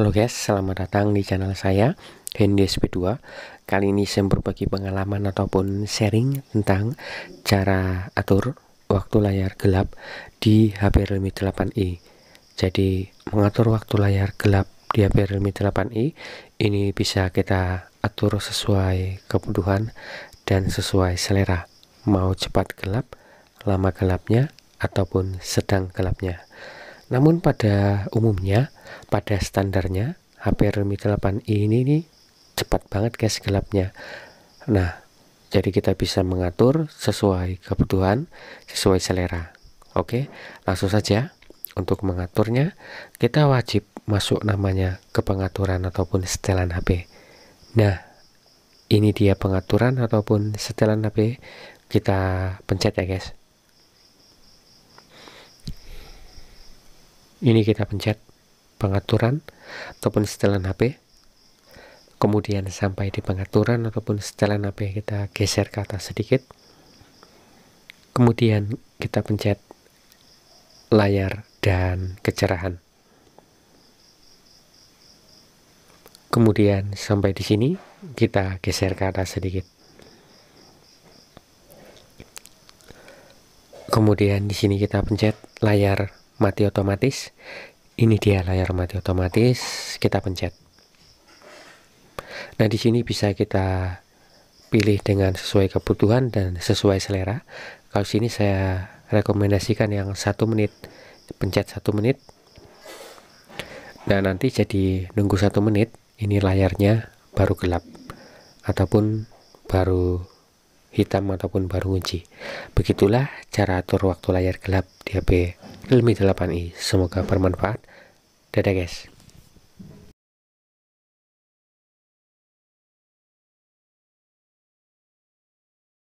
Halo guys, selamat datang di channel saya, Hendy SP2 Kali ini saya berbagi pengalaman ataupun sharing tentang cara atur waktu layar gelap di HP Realme 8i Jadi mengatur waktu layar gelap di HP Realme 8i ini bisa kita atur sesuai kebutuhan dan sesuai selera Mau cepat gelap, lama gelapnya, ataupun sedang gelapnya namun pada umumnya, pada standarnya, HP Realme 8 ini, nih cepat banget guys gelapnya. Nah, jadi kita bisa mengatur sesuai kebutuhan, sesuai selera. Oke, langsung saja untuk mengaturnya, kita wajib masuk namanya ke pengaturan ataupun setelan HP. Nah, ini dia pengaturan ataupun setelan HP. Kita pencet ya guys. ini kita pencet pengaturan ataupun setelan HP kemudian sampai di pengaturan ataupun setelan HP kita geser ke atas sedikit kemudian kita pencet layar dan kecerahan kemudian sampai di sini kita geser ke atas sedikit kemudian di sini kita pencet layar mati otomatis ini dia layar mati otomatis kita pencet nah di sini bisa kita pilih dengan sesuai kebutuhan dan sesuai selera kalau sini saya rekomendasikan yang satu menit pencet satu menit nah nanti jadi nunggu satu menit ini layarnya baru gelap ataupun baru hitam ataupun baru kunci begitulah cara atur waktu layar gelap di HP Ilmi 8i. Semoga bermanfaat. Dadah guys.